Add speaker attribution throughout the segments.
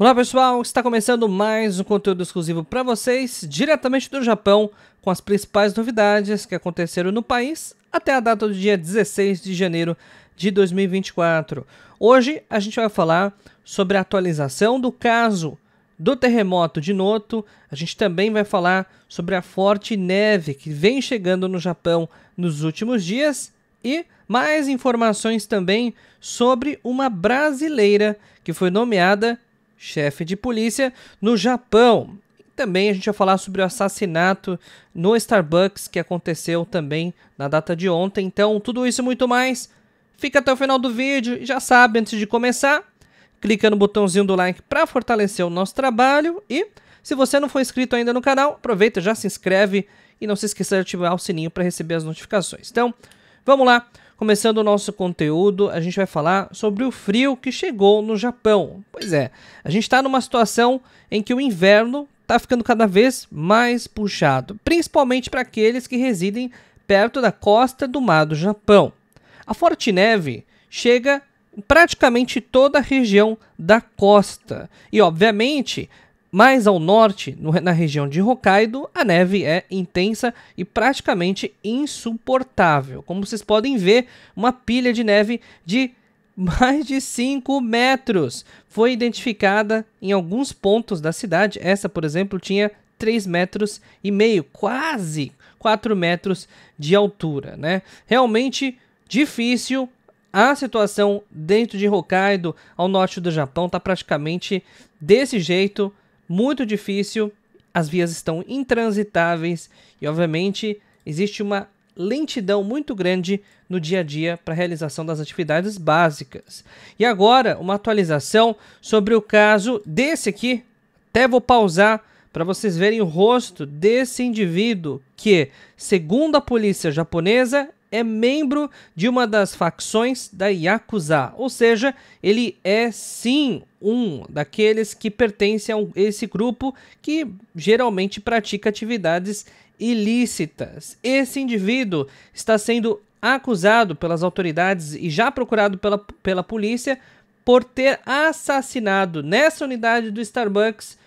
Speaker 1: Olá pessoal, está começando mais um conteúdo exclusivo para vocês, diretamente do Japão, com as principais novidades que aconteceram no país até a data do dia 16 de janeiro de 2024. Hoje a gente vai falar sobre a atualização do caso do terremoto de Noto, a gente também vai falar sobre a forte neve que vem chegando no Japão nos últimos dias e mais informações também sobre uma brasileira que foi nomeada chefe de polícia no Japão. Também a gente vai falar sobre o assassinato no Starbucks que aconteceu também na data de ontem. Então, tudo isso e muito mais. Fica até o final do vídeo. E já sabe, antes de começar, clica no botãozinho do like para fortalecer o nosso trabalho. E se você não for inscrito ainda no canal, aproveita, já se inscreve e não se esqueça de ativar o sininho para receber as notificações. Então, vamos lá. Começando o nosso conteúdo, a gente vai falar sobre o frio que chegou no Japão. Pois é, a gente está numa situação em que o inverno está ficando cada vez mais puxado, principalmente para aqueles que residem perto da costa do mar do Japão. A forte neve chega em praticamente toda a região da costa. E obviamente, mais ao norte, na região de Hokkaido, a neve é intensa e praticamente insuportável. Como vocês podem ver, uma pilha de neve de mais de 5 metros foi identificada em alguns pontos da cidade. Essa, por exemplo, tinha 3 metros e meio, quase 4 metros de altura, né? Realmente difícil a situação dentro de Hokkaido, ao norte do Japão, está praticamente desse jeito muito difícil, as vias estão intransitáveis e, obviamente, existe uma lentidão muito grande no dia a dia para a realização das atividades básicas. E agora, uma atualização sobre o caso desse aqui. Até vou pausar para vocês verem o rosto desse indivíduo que, segundo a polícia japonesa, é membro de uma das facções da Yakuza, ou seja, ele é sim um daqueles que pertence a esse grupo que geralmente pratica atividades ilícitas. Esse indivíduo está sendo acusado pelas autoridades e já procurado pela, pela polícia por ter assassinado nessa unidade do Starbucks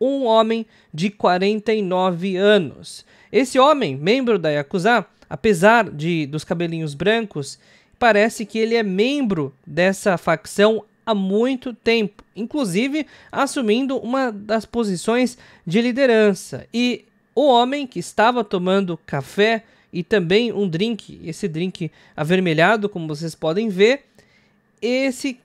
Speaker 1: um homem de 49 anos. Esse homem, membro da Yakuza, Apesar de dos cabelinhos brancos, parece que ele é membro dessa facção há muito tempo, inclusive assumindo uma das posições de liderança. E o homem que estava tomando café e também um drink, esse drink avermelhado, como vocês podem ver, esse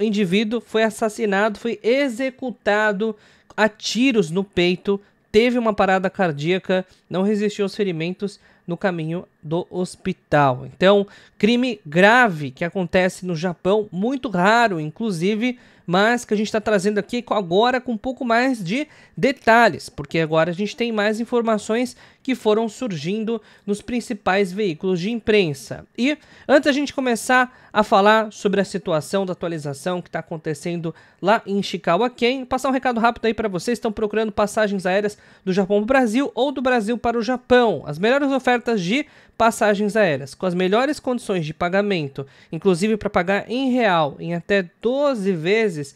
Speaker 1: indivíduo foi assassinado, foi executado a tiros no peito, teve uma parada cardíaca, não resistiu aos ferimentos, no caminho do hospital. Então, crime grave que acontece no Japão, muito raro, inclusive, mas que a gente está trazendo aqui agora com um pouco mais de detalhes, porque agora a gente tem mais informações que foram surgindo nos principais veículos de imprensa. E antes a gente começar a falar sobre a situação da atualização que está acontecendo lá em Chicago, quem passar um recado rápido aí para vocês estão procurando passagens aéreas do Japão para o Brasil ou do Brasil para o Japão. As melhores ofertas de passagens aéreas com as melhores condições de pagamento, inclusive para pagar em real em até 12 vezes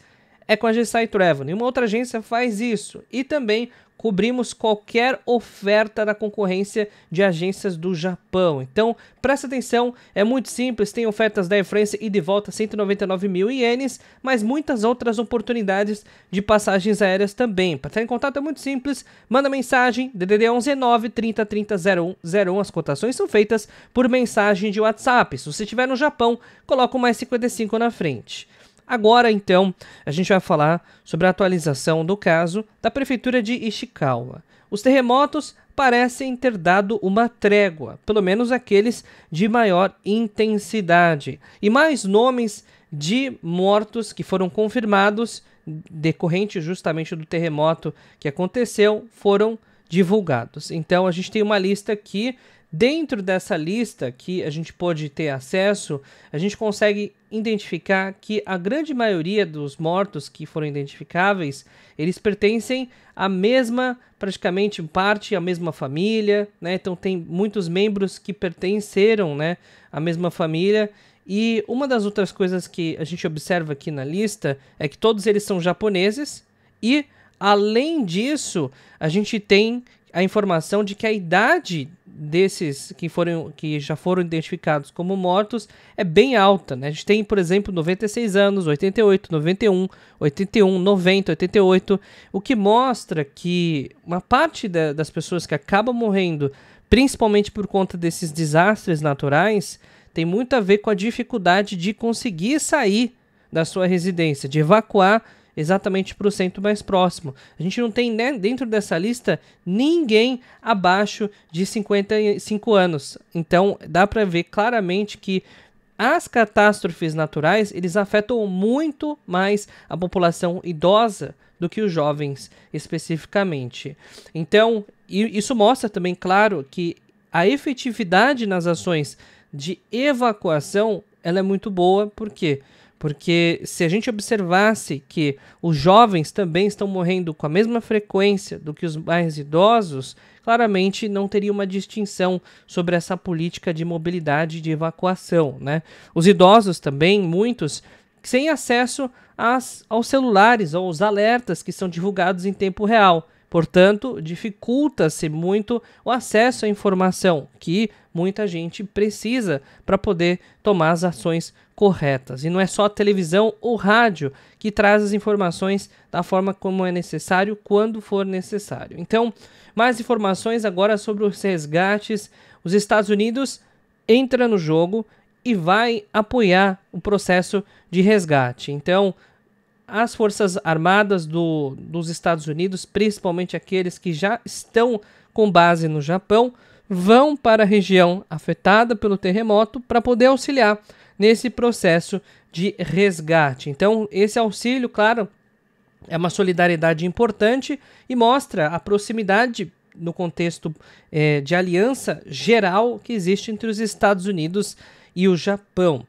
Speaker 1: é com a GSI Travel. Nenhuma outra agência faz isso. E também cobrimos qualquer oferta da concorrência de agências do Japão. Então, presta atenção, é muito simples, tem ofertas da Air France e de volta 199 mil ienes, mas muitas outras oportunidades de passagens aéreas também. Para estar em contato é muito simples, manda mensagem, DDD 11 9 30 30 as cotações são feitas por mensagem de WhatsApp. Se você estiver no Japão, coloca o mais 55 na frente. Agora, então, a gente vai falar sobre a atualização do caso da prefeitura de Ishikawa. Os terremotos parecem ter dado uma trégua, pelo menos aqueles de maior intensidade. E mais nomes de mortos que foram confirmados decorrente justamente do terremoto que aconteceu foram divulgados. Então a gente tem uma lista aqui Dentro dessa lista que a gente pode ter acesso, a gente consegue identificar que a grande maioria dos mortos que foram identificáveis, eles pertencem à mesma, praticamente parte, à mesma família, né? Então tem muitos membros que pertenceram, né, à mesma família. E uma das outras coisas que a gente observa aqui na lista é que todos eles são japoneses e além disso, a gente tem a informação de que a idade desses que, foram, que já foram identificados como mortos é bem alta. Né? A gente tem, por exemplo, 96 anos, 88, 91, 81, 90, 88, o que mostra que uma parte da, das pessoas que acabam morrendo, principalmente por conta desses desastres naturais, tem muito a ver com a dificuldade de conseguir sair da sua residência, de evacuar exatamente para o centro mais próximo. A gente não tem né, dentro dessa lista ninguém abaixo de 55 anos. Então dá para ver claramente que as catástrofes naturais eles afetam muito mais a população idosa do que os jovens especificamente. Então isso mostra também claro que a efetividade nas ações de evacuação ela é muito boa porque porque se a gente observasse que os jovens também estão morrendo com a mesma frequência do que os mais idosos, claramente não teria uma distinção sobre essa política de mobilidade e de evacuação, né? Os idosos também, muitos, sem acesso às, aos celulares ou aos alertas que são divulgados em tempo real. Portanto, dificulta-se muito o acesso à informação que muita gente precisa para poder tomar as ações corretas. E não é só a televisão ou rádio que traz as informações da forma como é necessário, quando for necessário. Então, mais informações agora sobre os resgates. Os Estados Unidos entra no jogo e vai apoiar o processo de resgate. Então, as Forças Armadas do, dos Estados Unidos, principalmente aqueles que já estão com base no Japão, vão para a região afetada pelo terremoto para poder auxiliar nesse processo de resgate. Então, esse auxílio, claro, é uma solidariedade importante e mostra a proximidade no contexto eh, de aliança geral que existe entre os Estados Unidos e o Japão.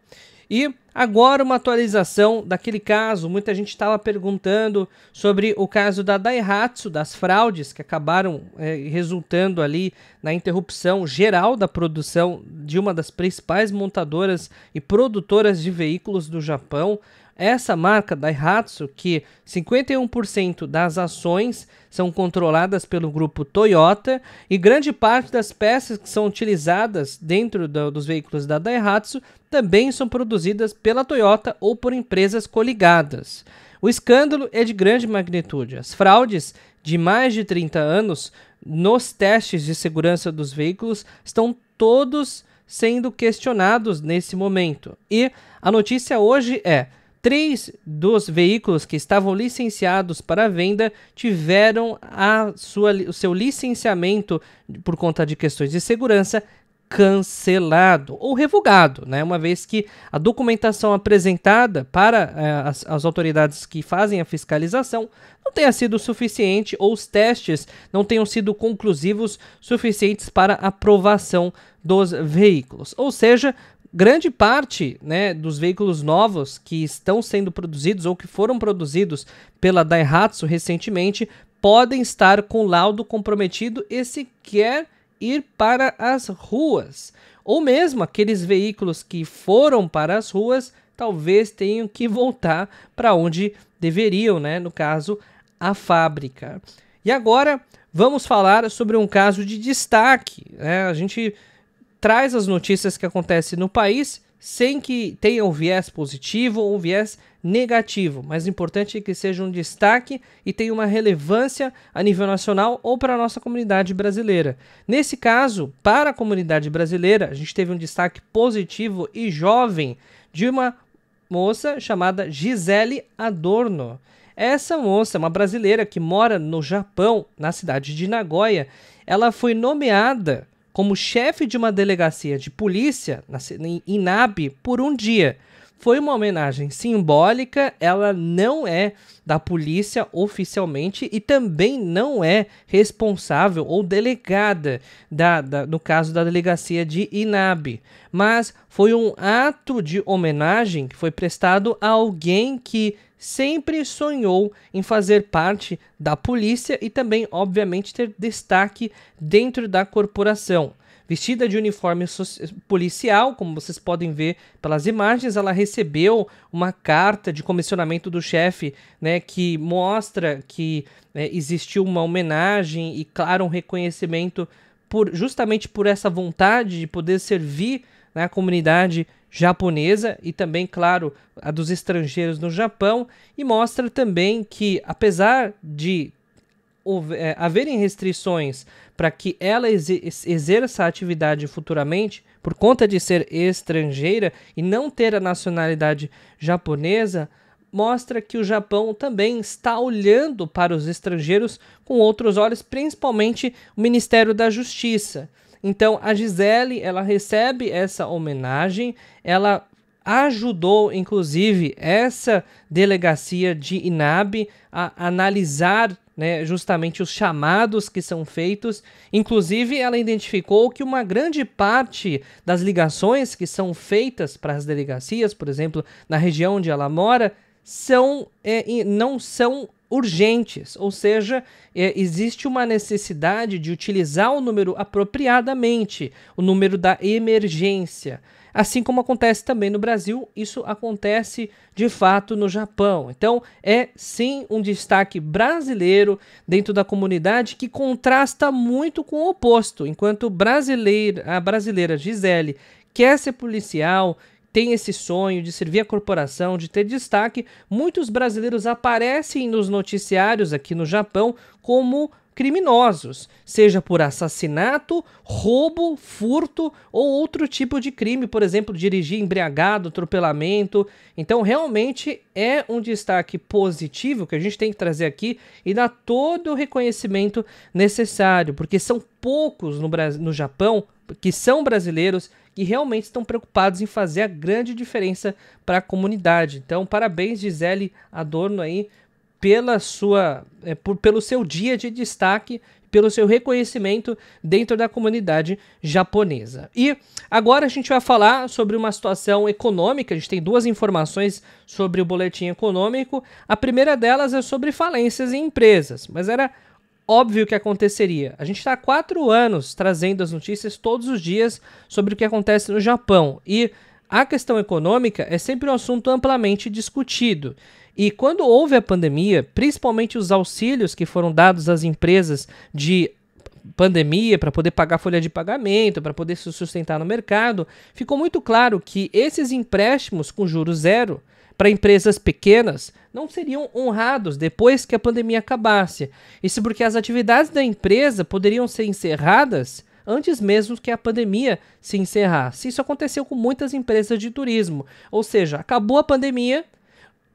Speaker 1: E Agora uma atualização daquele caso, muita gente estava perguntando sobre o caso da Daihatsu, das fraudes que acabaram é, resultando ali na interrupção geral da produção de uma das principais montadoras e produtoras de veículos do Japão. Essa marca Daihatsu, que 51% das ações são controladas pelo grupo Toyota e grande parte das peças que são utilizadas dentro do, dos veículos da Daihatsu também são produzidas pela Toyota ou por empresas coligadas. O escândalo é de grande magnitude. As fraudes de mais de 30 anos nos testes de segurança dos veículos estão todos sendo questionados nesse momento. E a notícia hoje é: Três dos veículos que estavam licenciados para venda tiveram a sua, o seu licenciamento por conta de questões de segurança cancelado ou revogado, né? Uma vez que a documentação apresentada para eh, as, as, autoridades que fazem a fiscalização não tenha sido suficiente ou os testes não tenham sido conclusivos suficientes para aprovação dos veículos. Ou seja, grande parte né, dos veículos novos que estão sendo produzidos ou que foram produzidos pela Daihatsu recentemente podem estar com laudo comprometido e sequer ir para as ruas. Ou mesmo aqueles veículos que foram para as ruas talvez tenham que voltar para onde deveriam, né? no caso, a fábrica. E agora vamos falar sobre um caso de destaque. Né? A gente traz as notícias que acontecem no país sem que tenha um viés positivo ou um viés negativo, mas o importante é que seja um destaque e tenha uma relevância a nível nacional ou para a nossa comunidade brasileira. Nesse caso, para a comunidade brasileira, a gente teve um destaque positivo e jovem de uma moça chamada Gisele Adorno. Essa moça, uma brasileira que mora no Japão, na cidade de Nagoya, ela foi nomeada como chefe de uma delegacia de polícia em INAB por um dia. Foi uma homenagem simbólica, ela não é da polícia oficialmente e também não é responsável ou delegada, da, da, no caso da delegacia de INAB. Mas foi um ato de homenagem que foi prestado a alguém que sempre sonhou em fazer parte da polícia e também, obviamente, ter destaque dentro da corporação. Vestida de uniforme policial, como vocês podem ver pelas imagens, ela recebeu uma carta de comissionamento do chefe, né, que mostra que né, existiu uma homenagem e, claro, um reconhecimento por justamente por essa vontade de poder servir na né, comunidade japonesa e também, claro, a dos estrangeiros no Japão, e mostra também que, apesar de é, haverem restrições para que ela exerça a atividade futuramente, por conta de ser estrangeira e não ter a nacionalidade japonesa, mostra que o Japão também está olhando para os estrangeiros com outros olhos, principalmente o Ministério da Justiça. Então a Gisele, ela recebe essa homenagem, ela ajudou inclusive essa delegacia de INAB a analisar né, justamente os chamados que são feitos. Inclusive, ela identificou que uma grande parte das ligações que são feitas para as delegacias, por exemplo, na região onde ela mora, são, é, não são urgentes, ou seja, é, existe uma necessidade de utilizar o número apropriadamente, o número da emergência. Assim como acontece também no Brasil, isso acontece de fato no Japão. Então, é sim um destaque brasileiro dentro da comunidade que contrasta muito com o oposto. Enquanto brasileira, a brasileira Gisele quer ser policial, tem esse sonho de servir a corporação, de ter destaque, muitos brasileiros aparecem nos noticiários aqui no Japão como criminosos, seja por assassinato, roubo, furto ou outro tipo de crime, por exemplo, dirigir embriagado, atropelamento. Então, realmente é um destaque positivo que a gente tem que trazer aqui e dar todo o reconhecimento necessário, porque são poucos no, Brasil, no Japão que são brasileiros que realmente estão preocupados em fazer a grande diferença para a comunidade. Então, parabéns, Gisele Adorno aí pela sua, é, por, pelo seu dia de destaque, pelo seu reconhecimento dentro da comunidade japonesa. E agora a gente vai falar sobre uma situação econômica. A gente tem duas informações sobre o boletim econômico. A primeira delas é sobre falências em empresas, mas era óbvio que aconteceria. A gente está há quatro anos trazendo as notícias todos os dias sobre o que acontece no Japão e a questão econômica é sempre um assunto amplamente discutido. E quando houve a pandemia, principalmente os auxílios que foram dados às empresas de pandemia, para poder pagar folha de pagamento, para poder se sustentar no mercado, ficou muito claro que esses empréstimos com juros zero para empresas pequenas não seriam honrados depois que a pandemia acabasse. Isso porque as atividades da empresa poderiam ser encerradas antes mesmo que a pandemia se encerrasse. Isso aconteceu com muitas empresas de turismo. Ou seja, acabou a pandemia,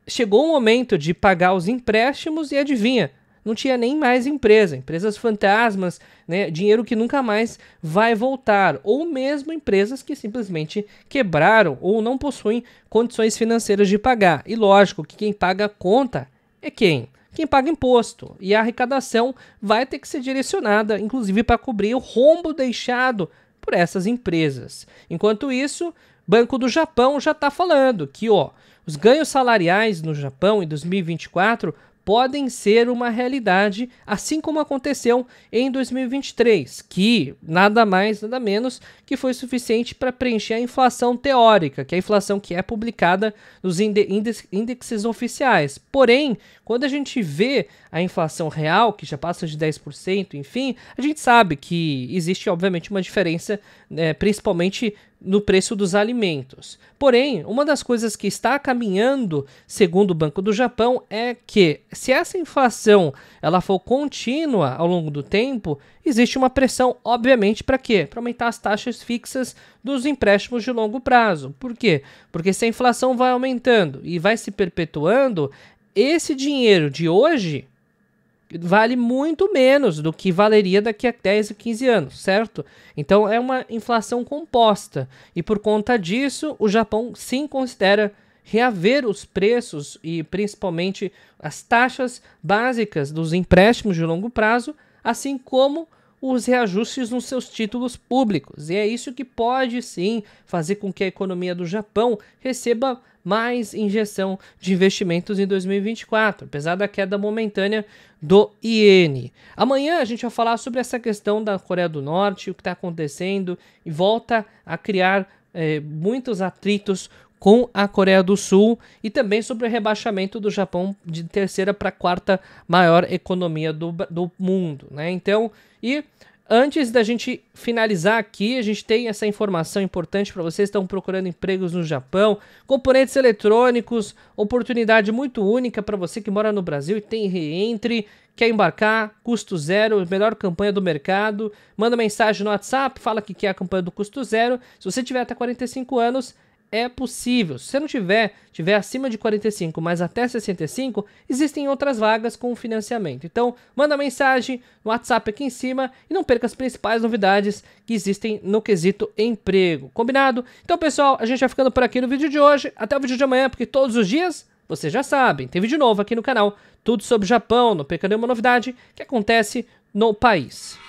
Speaker 1: chegou o momento de pagar os empréstimos e adivinha, não tinha nem mais empresa, empresas fantasmas, né, dinheiro que nunca mais vai voltar, ou mesmo empresas que simplesmente quebraram ou não possuem condições financeiras de pagar. E lógico que quem paga a conta é quem? quem paga imposto. E a arrecadação vai ter que ser direcionada, inclusive para cobrir o rombo deixado por essas empresas. Enquanto isso, Banco do Japão já está falando que ó, os ganhos salariais no Japão em 2024 podem ser uma realidade, assim como aconteceu em 2023, que nada mais, nada menos que foi suficiente para preencher a inflação teórica, que é a inflação que é publicada nos índices oficiais. Porém, quando a gente vê a inflação real, que já passa de 10%, enfim, a gente sabe que existe, obviamente, uma diferença, né, principalmente no preço dos alimentos. Porém, uma das coisas que está caminhando, segundo o Banco do Japão, é que se essa inflação ela for contínua ao longo do tempo, existe uma pressão, obviamente, para quê? Para aumentar as taxas fixas dos empréstimos de longo prazo. Por quê? Porque se a inflação vai aumentando e vai se perpetuando, esse dinheiro de hoje vale muito menos do que valeria daqui a 10 ou 15 anos, certo? Então é uma inflação composta. E por conta disso, o Japão sim considera reaver os preços e principalmente as taxas básicas dos empréstimos de longo prazo, assim como os reajustes nos seus títulos públicos. E é isso que pode sim fazer com que a economia do Japão receba mais injeção de investimentos em 2024, apesar da queda momentânea do iene. Amanhã a gente vai falar sobre essa questão da Coreia do Norte, o que está acontecendo e volta a criar é, muitos atritos com a Coreia do Sul e também sobre o rebaixamento do Japão de terceira para quarta maior economia do, do mundo, né? Então, e Antes da gente finalizar aqui, a gente tem essa informação importante para vocês que estão procurando empregos no Japão, componentes eletrônicos, oportunidade muito única para você que mora no Brasil e tem reentre, quer embarcar, custo zero, melhor campanha do mercado. Manda mensagem no WhatsApp, fala que quer a campanha do custo zero. Se você tiver até 45 anos, é possível. Se você não tiver, tiver acima de 45, mas até 65, existem outras vagas com financiamento. Então, manda mensagem no WhatsApp aqui em cima e não perca as principais novidades que existem no quesito emprego. Combinado? Então, pessoal, a gente vai ficando por aqui no vídeo de hoje. Até o vídeo de amanhã, porque todos os dias vocês já sabem, tem vídeo novo aqui no canal, tudo sobre Japão, não perca nenhuma novidade que acontece no país.